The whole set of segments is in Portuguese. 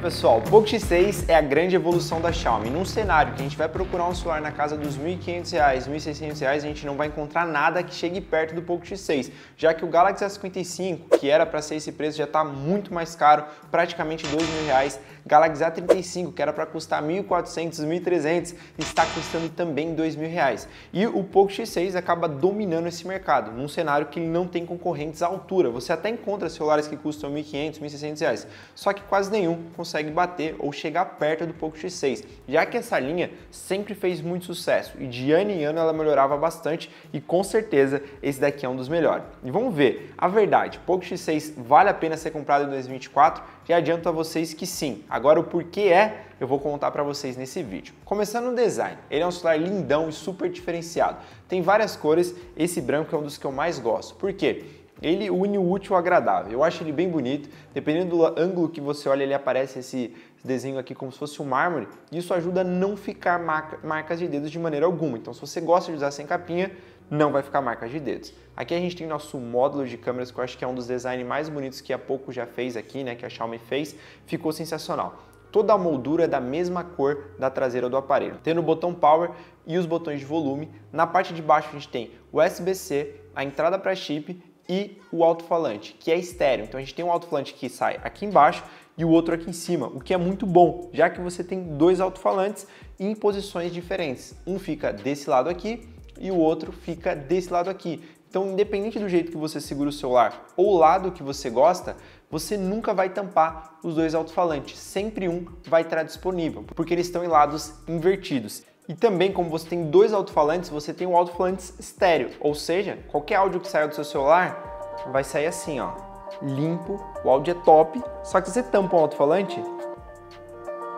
pessoal, o Poco X6 é a grande evolução da Xiaomi. Num cenário que a gente vai procurar um celular na casa dos R$ 1.500, R$ 1.600, a gente não vai encontrar nada que chegue perto do Poco X6, já que o Galaxy S55, que era para ser esse preço, já está muito mais caro, praticamente R$ 2.000 Galaxy A35, que era para custar 1.400, 1.300, está custando também 2.000 reais. E o Poco X6 acaba dominando esse mercado, num cenário que não tem concorrentes à altura. Você até encontra celulares que custam 1.500, 1.600 reais, só que quase nenhum consegue bater ou chegar perto do Poco X6, já que essa linha sempre fez muito sucesso e de ano em ano ela melhorava bastante e com certeza esse daqui é um dos melhores. E vamos ver, a verdade, Poco X6 vale a pena ser comprado em 2024? E adianto a vocês que sim. Agora o porquê é, eu vou contar para vocês nesse vídeo. Começando no design, ele é um celular lindão e super diferenciado. Tem várias cores, esse branco é um dos que eu mais gosto. Por quê? Ele une o útil ao agradável. Eu acho ele bem bonito. Dependendo do ângulo que você olha, ele aparece esse desenho aqui como se fosse um mármore. Isso ajuda a não ficar marcas de dedos de maneira alguma. Então, se você gosta de usar sem capinha, não vai ficar marca de dedos. Aqui a gente tem nosso módulo de câmeras, que eu acho que é um dos designs mais bonitos que a pouco já fez aqui, né, que a Xiaomi fez, ficou sensacional. Toda a moldura é da mesma cor da traseira do aparelho. Tendo o botão Power e os botões de volume, na parte de baixo a gente tem o USB-C, a entrada para chip e o alto-falante, que é estéreo. Então a gente tem um alto-falante que sai aqui embaixo e o outro aqui em cima, o que é muito bom, já que você tem dois alto-falantes em posições diferentes. Um fica desse lado aqui e o outro fica desse lado aqui. Então, independente do jeito que você segura o celular ou lado que você gosta, você nunca vai tampar os dois alto-falantes. Sempre um vai estar disponível, porque eles estão em lados invertidos. E também, como você tem dois alto-falantes, você tem um alto-falante estéreo, ou seja, qualquer áudio que saia do seu celular vai sair assim, ó, limpo, o áudio é top, só que você tampa um alto-falante,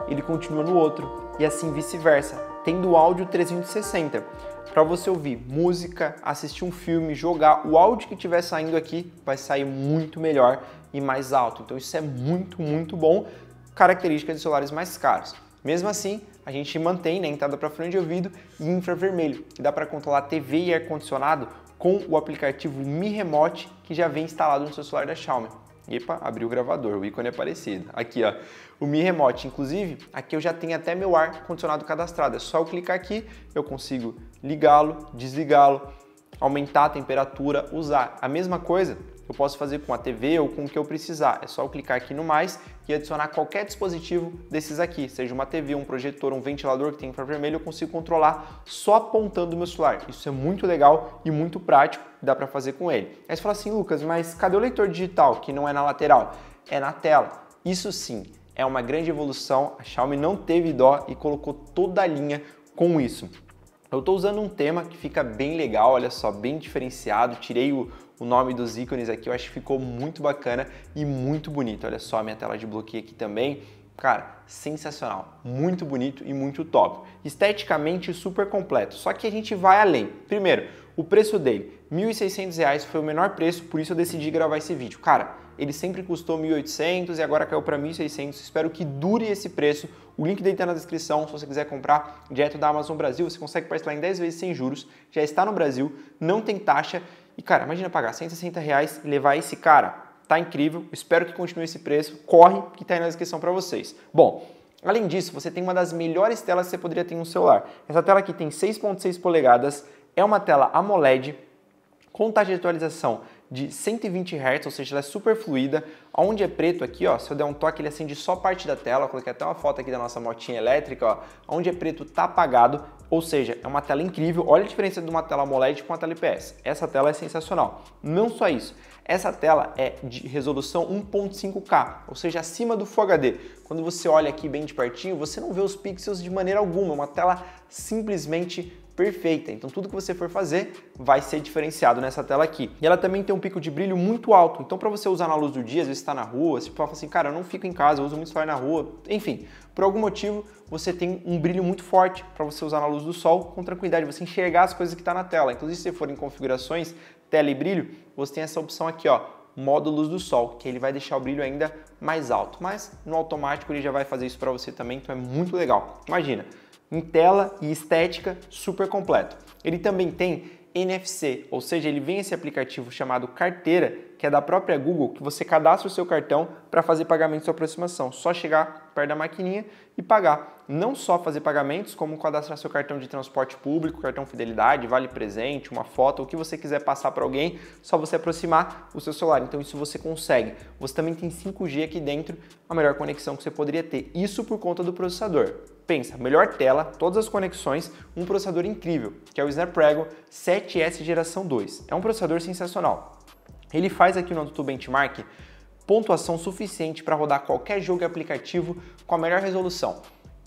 ele continua no outro, e assim vice-versa tendo áudio 360 para você ouvir música, assistir um filme, jogar. O áudio que estiver saindo aqui vai sair muito melhor e mais alto. Então isso é muito, muito bom. Característica de celulares mais caros. Mesmo assim, a gente mantém né, entrada para fone de ouvido e infravermelho, que dá para controlar TV e ar-condicionado com o aplicativo Mi Remote que já vem instalado no seu celular da Xiaomi. Epa, abriu o gravador, o ícone é parecido. Aqui, ó, o Mi Remote, inclusive, aqui eu já tenho até meu ar condicionado cadastrado. É só eu clicar aqui, eu consigo ligá-lo, desligá-lo, aumentar a temperatura, usar. A mesma coisa eu posso fazer com a TV ou com o que eu precisar. É só eu clicar aqui no mais e adicionar qualquer dispositivo desses aqui, seja uma TV, um projetor, um ventilador que tem infravermelho, eu consigo controlar só apontando o meu celular. Isso é muito legal e muito prático, dá para fazer com ele. Aí você fala assim, Lucas, mas cadê o leitor digital que não é na lateral? É na tela. Isso sim, é uma grande evolução. A Xiaomi não teve dó e colocou toda a linha com isso. Eu estou usando um tema que fica bem legal, olha só, bem diferenciado. Tirei o, o nome dos ícones aqui, eu acho que ficou muito bacana e muito bonito. Olha só a minha tela de bloqueio aqui também. Cara, sensacional, muito bonito e muito top. Esteticamente super completo, só que a gente vai além. Primeiro, o preço dele, R$ 1.600 foi o menor preço, por isso eu decidi gravar esse vídeo. Cara, ele sempre custou 1.800 e agora caiu para 1.600. Espero que dure esse preço. O link dele está na descrição. Se você quiser comprar direto da Amazon Brasil, você consegue parcelar em 10 vezes sem juros. Já está no Brasil, não tem taxa e cara, imagina pagar 160 reais e levar esse cara. Tá incrível, espero que continue esse preço. Corre que tá aí na descrição para vocês. Bom, além disso, você tem uma das melhores telas que você poderia ter em um celular. Essa tela aqui tem 6.6 polegadas, é uma tela AMOLED com taxa de atualização de 120 Hz, ou seja, ela é super fluida. Onde é preto aqui, ó, se eu der um toque, ele acende só parte da tela. Eu coloquei até uma foto aqui da nossa motinha elétrica, ó. Onde é preto tá apagado, ou seja, é uma tela incrível. Olha a diferença de uma tela AMOLED com uma tela IPS. Essa tela é sensacional. Não só isso, essa tela é de resolução 1.5K, ou seja, acima do Full HD. Quando você olha aqui bem de pertinho, você não vê os pixels de maneira alguma. É uma tela simplesmente perfeita. Então tudo que você for fazer vai ser diferenciado nessa tela aqui. E ela também tem um pico de brilho muito alto. Então para você usar na luz do dia, às vezes está na rua, você fala assim, cara, eu não fico em casa, eu uso muito celular na rua, enfim, por algum motivo você tem um brilho muito forte para você usar na luz do sol com tranquilidade, você enxergar as coisas que está na tela. Então se você for em configurações, tela e brilho, você tem essa opção aqui, ó, modo luz do sol, que ele vai deixar o brilho ainda mais alto. Mas no automático ele já vai fazer isso para você também, então é muito legal. Imagina, em tela e estética super completo. Ele também tem NFC, ou seja, ele vem esse aplicativo chamado Carteira, que é da própria Google, que você cadastra o seu cartão para fazer pagamento de aproximação. Só chegar perto da maquininha e pagar. Não só fazer pagamentos, como cadastrar seu cartão de transporte público, cartão fidelidade, vale presente, uma foto, o que você quiser passar para alguém, só você aproximar o seu celular. Então isso você consegue. Você também tem 5G aqui dentro, a melhor conexão que você poderia ter. Isso por conta do processador. Pensa, melhor tela, todas as conexões, um processador incrível, que é o Snapdragon 7S geração 2. É um processador sensacional. Ele faz aqui no YouTube Benchmark pontuação suficiente para rodar qualquer jogo e aplicativo com a melhor resolução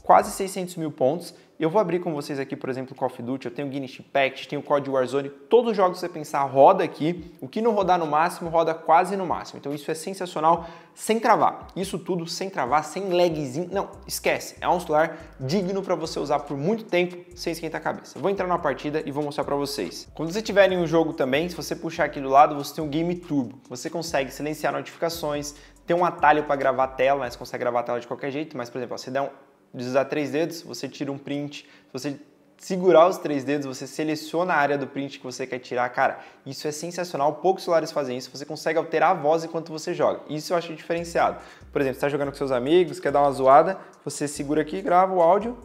quase 600 mil pontos. Eu vou abrir com vocês aqui, por exemplo, Call of Duty, eu tenho Guinness Pact, tenho COD Warzone, todos os jogos que você pensar roda aqui. O que não rodar no máximo, roda quase no máximo. Então isso é sensacional, sem travar. Isso tudo sem travar, sem lagzinho. Não, esquece. É um celular digno para você usar por muito tempo, sem esquentar a cabeça. Vou entrar na partida e vou mostrar para vocês. Quando você tiver em um jogo também, se você puxar aqui do lado, você tem o um Game Turbo. Você consegue silenciar notificações, tem um atalho para gravar a tela, mas consegue gravar a tela de qualquer jeito, mas por exemplo, ó, você dá um deslizar três dedos, você tira um print. Se você segurar os três dedos, você seleciona a área do print que você quer tirar. Cara, isso é sensacional. Poucos celulares fazem isso. Você consegue alterar a voz enquanto você joga. Isso eu acho diferenciado. Por exemplo, você está jogando com seus amigos, quer dar uma zoada, você segura aqui, grava o áudio,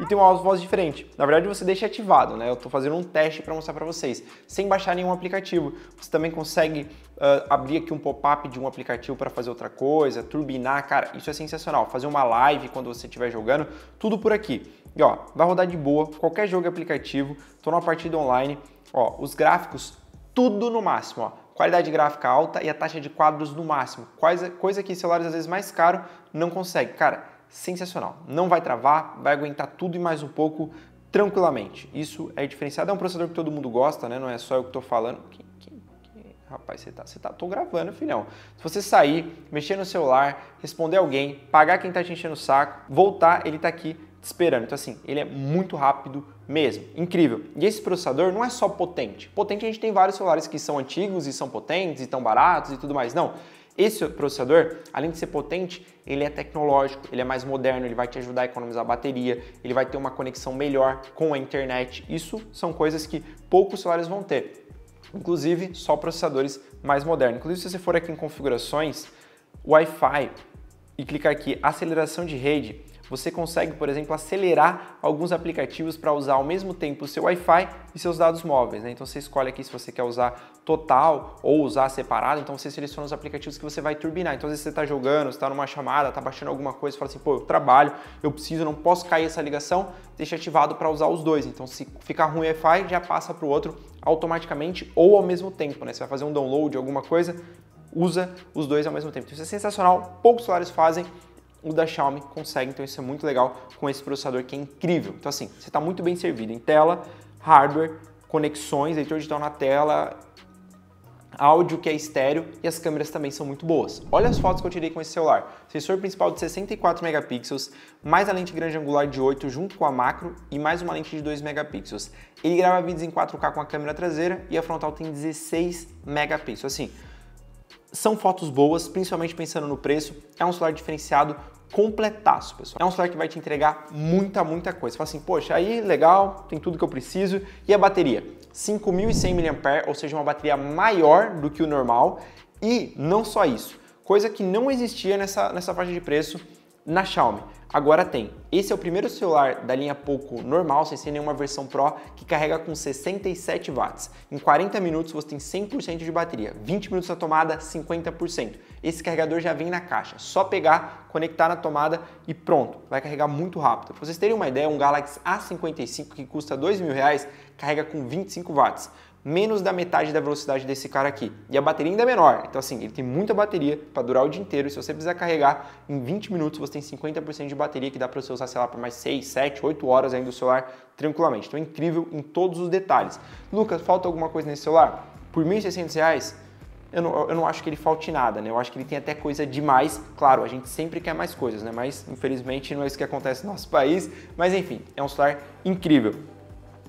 e tem uma voz diferente. Na verdade, você deixa ativado, né? Eu estou fazendo um teste para mostrar para vocês, sem baixar nenhum aplicativo. Você também consegue uh, abrir aqui um pop-up de um aplicativo para fazer outra coisa, turbinar, cara, isso é sensacional. Fazer uma live quando você estiver jogando, tudo por aqui. E ó, vai rodar de boa, qualquer jogo e é aplicativo, estou numa partida online, ó, os gráficos, tudo no máximo, ó qualidade gráfica alta e a taxa de quadros no máximo, coisa, coisa que celulares às vezes mais caro não consegue. Cara, sensacional. Não vai travar, vai aguentar tudo e mais um pouco tranquilamente. Isso é diferenciado. É um processador que todo mundo gosta, né? Não é só eu que estou falando. Que, que, que... Rapaz, você tá, você tá, tô gravando, filhão. Se você sair, mexer no celular, responder alguém, pagar quem tá te enchendo o saco, voltar, ele tá aqui te esperando. Então, assim, ele é muito rápido mesmo. Incrível. E esse processador não é só potente. Potente a gente tem vários celulares que são antigos e são potentes e tão baratos e tudo mais. Não. Esse processador, além de ser potente, ele é tecnológico, ele é mais moderno, ele vai te ajudar a economizar bateria, ele vai ter uma conexão melhor com a internet. Isso são coisas que poucos celulares vão ter. Inclusive, só processadores mais modernos. Inclusive, se você for aqui em configurações, Wi-Fi e clicar aqui aceleração de rede, você consegue, por exemplo, acelerar alguns aplicativos para usar ao mesmo tempo o seu Wi-Fi e seus dados móveis. Né? Então você escolhe aqui se você quer usar total ou usar separado, então você seleciona os aplicativos que você vai turbinar. Então às vezes você está jogando, está numa chamada, está baixando alguma coisa, fala assim, pô, eu trabalho, eu preciso, não posso cair essa ligação, deixa ativado para usar os dois. Então se ficar ruim o Wi-Fi, já passa para o outro automaticamente ou ao mesmo tempo, né? Você vai fazer um download, alguma coisa, usa os dois ao mesmo tempo. Então, isso é sensacional, poucos celulares fazem, o da Xiaomi consegue, então isso é muito legal com esse processador que é incrível. Então assim, você está muito bem servido em tela, hardware, conexões, leitor digital na tela, áudio que é estéreo e as câmeras também são muito boas. Olha as fotos que eu tirei com esse celular. Sensor principal de 64 megapixels, mais a lente grande angular de 8 junto com a macro e mais uma lente de 2 megapixels. Ele grava vídeos em 4K com a câmera traseira e a frontal tem 16 megapixels. Assim, são fotos boas, principalmente pensando no preço. É um celular diferenciado, completaço, pessoal. É um celular que vai te entregar muita, muita coisa. Você fala assim, poxa, aí legal, tem tudo que eu preciso. E a bateria? 5.100 mAh, ou seja, uma bateria maior do que o normal. E não só isso, coisa que não existia nessa, nessa faixa de preço, na Xiaomi. Agora tem. Esse é o primeiro celular da linha Poco normal, sem ser nenhuma versão Pro, que carrega com 67 watts. Em 40 minutos você tem 100% de bateria, 20 minutos na tomada, 50%. Esse carregador já vem na caixa, só pegar, conectar na tomada e pronto, vai carregar muito rápido. Para vocês terem uma ideia, um Galaxy A55 que custa R$ 2.000 carrega com 25 watts menos da metade da velocidade desse cara aqui. E a bateria ainda é menor. Então, assim, ele tem muita bateria para durar o dia inteiro. E se você precisar carregar em 20 minutos, você tem 50% de bateria que dá para você usar, sei lá, por mais 6, 7, 8 horas ainda o celular tranquilamente. Então, é incrível em todos os detalhes. Lucas, falta alguma coisa nesse celular? Por R$ 1.600, eu não, eu não acho que ele falte nada, né? Eu acho que ele tem até coisa demais. Claro, a gente sempre quer mais coisas, né? Mas, infelizmente, não é isso que acontece no nosso país. Mas, enfim, é um celular incrível.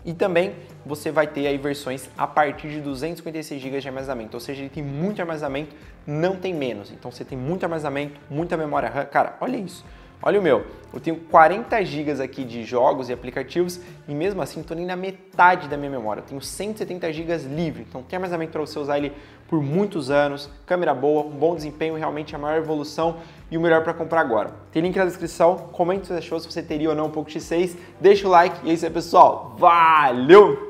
E também você vai ter aí versões a partir de 256 GB de armazenamento, ou seja, ele tem muito armazenamento, não tem menos. Então você tem muito armazenamento, muita memória RAM. Cara, olha isso. Olha o meu, eu tenho 40 GB aqui de jogos e aplicativos e mesmo assim estou nem na metade da minha memória. Eu tenho 170 GB livre, então tem armazenamento para você usar ele por muitos anos, câmera boa, bom desempenho, realmente a maior evolução e o melhor para comprar agora. Tem link na descrição, comente se você achou, se você teria ou não um Poco X6, deixa o like e é isso aí pessoal, valeu!